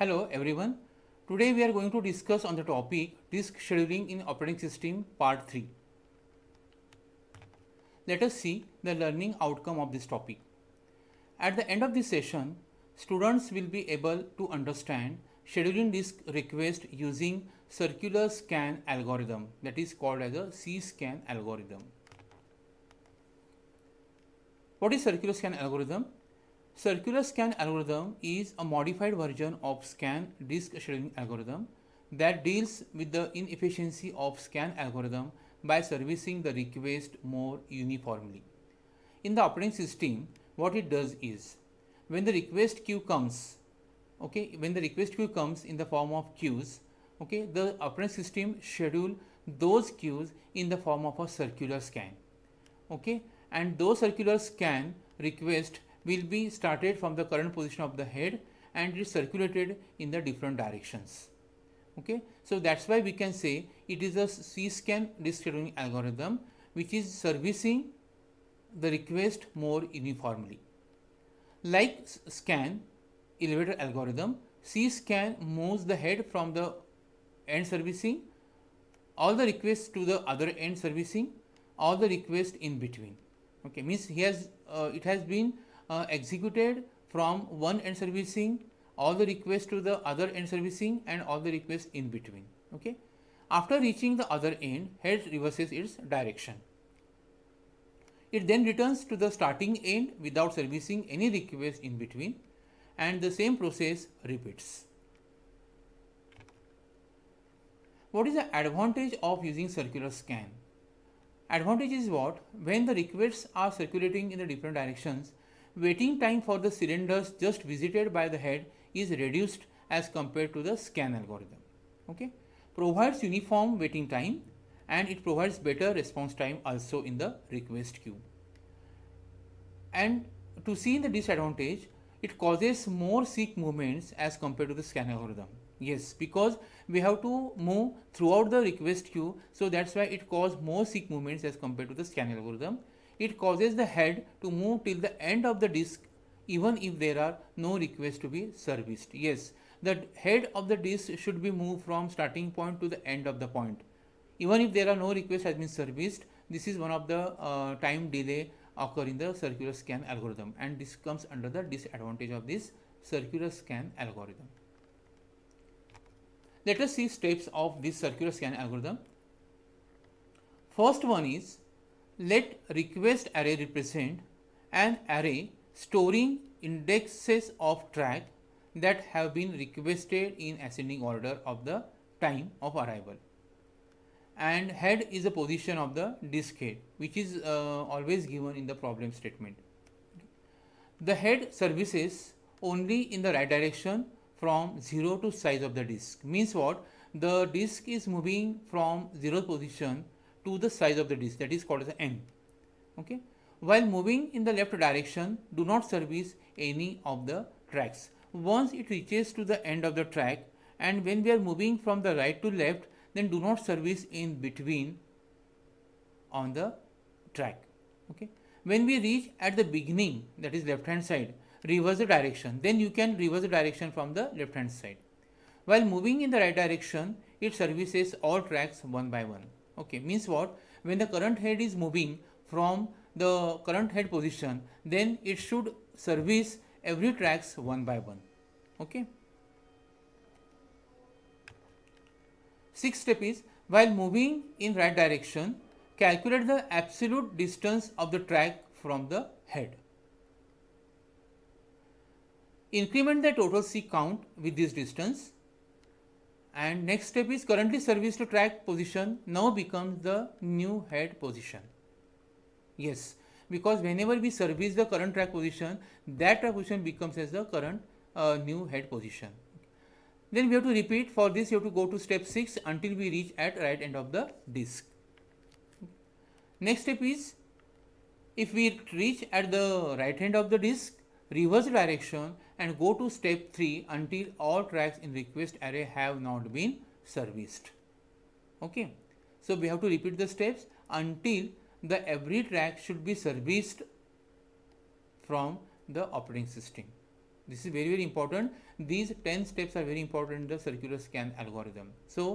Hello everyone. Today we are going to discuss on the topic disk scheduling in operating system part 3. Let us see the learning outcome of this topic. At the end of this session, students will be able to understand scheduling disk request using circular scan algorithm that is called as a C-scan algorithm. What is circular scan algorithm? Circular scan algorithm is a modified version of scan disk scheduling algorithm that deals with the inefficiency of scan algorithm by servicing the request more uniformly. In the operating system, what it does is when the request queue comes, okay, when the request queue comes in the form of queues, okay, the operating system schedule those queues in the form of a circular scan, okay, and those circular scan request will be started from the current position of the head and is circulated in the different directions. Okay, so that's why we can say it is a C-scan risk scheduling algorithm which is servicing the request more uniformly. Like scan elevator algorithm, C-scan moves the head from the end servicing, all the requests to the other end servicing, all the requests in between. Okay, means he has uh, it has been uh, executed from one end servicing all the requests to the other end servicing and all the requests in between okay after reaching the other end head reverses its direction it then returns to the starting end without servicing any request in between and the same process repeats. What is the advantage of using circular scan? Advantage is what? When the requests are circulating in the different directions, waiting time for the cylinders just visited by the head is reduced as compared to the scan algorithm. Okay, provides uniform waiting time and it provides better response time also in the request queue. And to see the disadvantage, it causes more seek movements as compared to the scan algorithm. Yes, because we have to move throughout the request queue, so that's why it causes more seek movements as compared to the scan algorithm. It causes the head to move till the end of the disc even if there are no requests to be serviced. Yes, the head of the disc should be moved from starting point to the end of the point. Even if there are no requests has been serviced, this is one of the uh, time delay occur in the circular scan algorithm and this comes under the disadvantage of this circular scan algorithm. Let us see steps of this circular scan algorithm. First one is let request array represent an array storing indexes of track that have been requested in ascending order of the time of arrival. And head is the position of the disk head which is uh, always given in the problem statement. The head services only in the right direction from 0 to size of the disk means what the disk is moving from 0 position to the size of the disc that is called as N. Okay. While moving in the left direction, do not service any of the tracks. Once it reaches to the end of the track and when we are moving from the right to left, then do not service in between on the track. Okay. When we reach at the beginning, that is left hand side, reverse the direction. Then you can reverse the direction from the left hand side. While moving in the right direction, it services all tracks one by one okay means what when the current head is moving from the current head position then it should service every tracks one by one okay sixth step is while moving in right direction calculate the absolute distance of the track from the head increment the total c count with this distance and next step is currently service to track position now becomes the new head position. Yes, because whenever we service the current track position, that track position becomes as the current uh, new head position. Then we have to repeat for this you have to go to step 6 until we reach at right end of the disk. Next step is if we reach at the right end of the disk reverse direction and go to step 3 until all tracks in request array have not been serviced. Okay. So we have to repeat the steps until the every track should be serviced from the operating system. This is very very important. These 10 steps are very important in the circular scan algorithm. So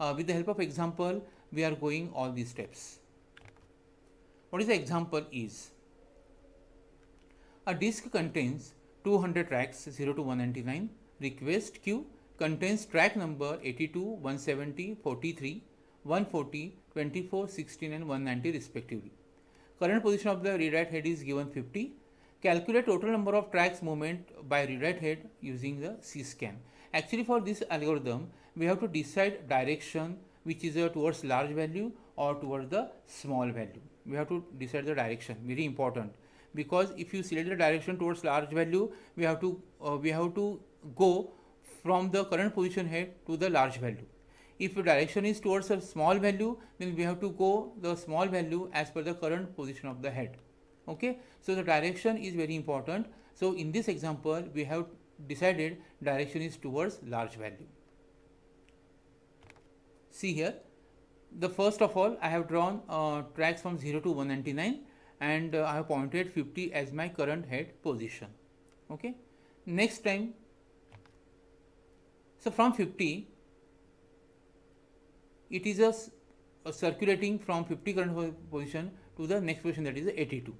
uh, with the help of example, we are going all these steps. What is the example is? A disk contains 200 tracks 0 to 199. Request queue contains track number 82, 170, 43, 140, 24, 16 and 190 respectively. Current position of the rewrite head is given 50. Calculate total number of tracks movement by rewrite head using the C-scan. Actually for this algorithm, we have to decide direction which is uh, towards large value or towards the small value. We have to decide the direction, very important because if you select the direction towards large value we have to uh, we have to go from the current position head to the large value if the direction is towards a small value then we have to go the small value as per the current position of the head okay so the direction is very important so in this example we have decided direction is towards large value see here the first of all I have drawn uh, tracks from 0 to 199 and uh, I have pointed 50 as my current head position okay next time so from 50 it is a, a circulating from 50 current position to the next position that is 82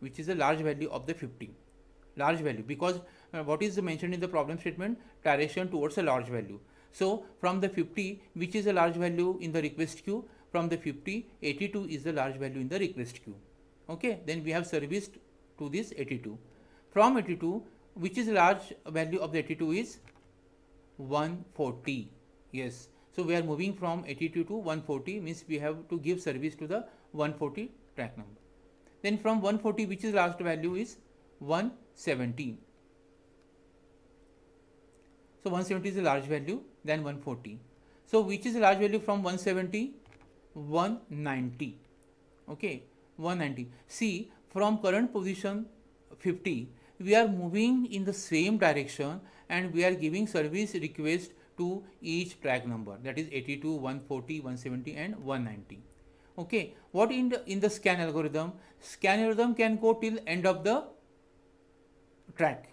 which is a large value of the 50 large value because uh, what is mentioned in the problem statement direction towards a large value so from the 50 which is a large value in the request queue from the 50 82 is the large value in the request queue okay then we have serviced to this 82 from 82 which is large value of the 82 is 140 yes so we are moving from 82 to 140 means we have to give service to the 140 track number then from 140 which is last value is 170 so 170 is a large value than 140 so which is a large value from 170 190 okay 190. See, from current position 50, we are moving in the same direction and we are giving service request to each track number that is 82, 140, 170 and 190. Okay, what in the, in the scan algorithm? Scan algorithm can go till end of the track.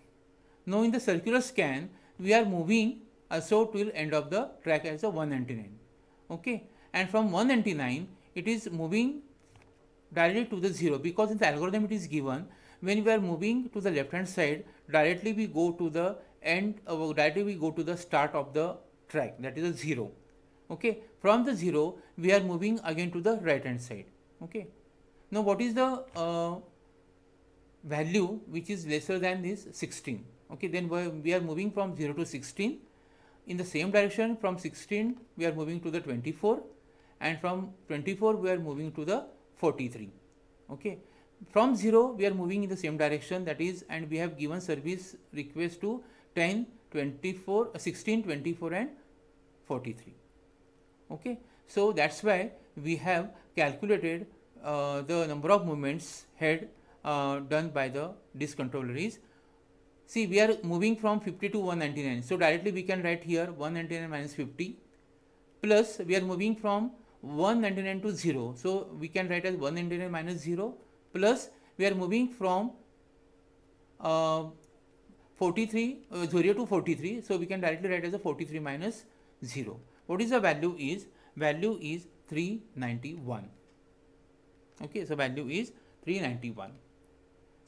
Now in the circular scan, we are moving also till end of the track as a 199. Okay, and from 199, it is moving directly to the 0 because in the algorithm it is given when we are moving to the left hand side directly we go to the end uh, directly we go to the start of the track that is the 0 okay from the 0 we are moving again to the right hand side okay now what is the uh, value which is lesser than this 16 okay then we are moving from 0 to 16 in the same direction from 16 we are moving to the 24 and from 24 we are moving to the 43 okay from 0 we are moving in the same direction that is and we have given service request to 10 24 uh, 16 24 and 43 okay so that's why we have calculated uh, the number of movements had uh, done by the disk controller is see we are moving from 50 to 199 so directly we can write here 199 minus 50 plus we are moving from 199 to 0. So, we can write as 199 minus 0 plus we are moving from uh, 43 uh, 0 to 43. So, we can directly write as a 43 minus 0. What is the value is? Value is 391. Okay, so value is 391.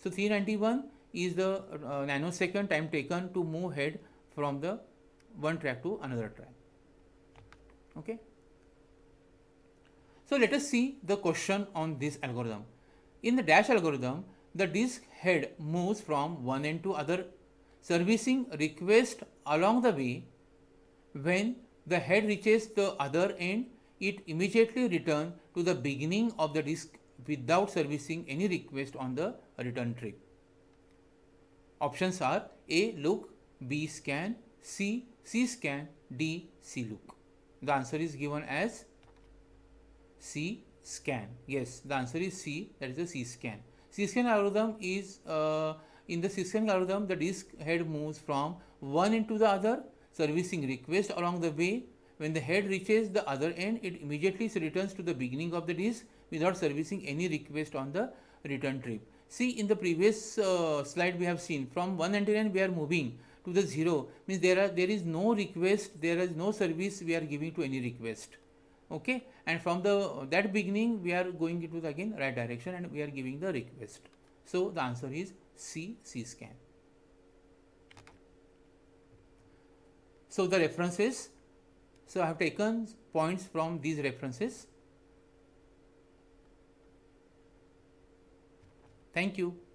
So, 391 is the uh, nanosecond time taken to move head from the one track to another track. Okay. So let us see the question on this algorithm. In the dash algorithm, the disk head moves from one end to other, servicing request along the way. When the head reaches the other end, it immediately returns to the beginning of the disk without servicing any request on the return trip. Options are A. Look, B. Scan, C. C. Scan, D. C. Look. The answer is given as C scan. Yes, the answer is C, that is the C scan. C scan algorithm is, uh, in the C scan algorithm, the disk head moves from one end to the other, servicing request along the way. When the head reaches the other end, it immediately returns to the beginning of the disk without servicing any request on the return trip. See, in the previous uh, slide we have seen, from one end to end we are moving to the zero, means there, are, there is no request, there is no service we are giving to any request okay and from the that beginning we are going into the again right direction and we are giving the request so the answer is c c scan so the references so i have taken points from these references thank you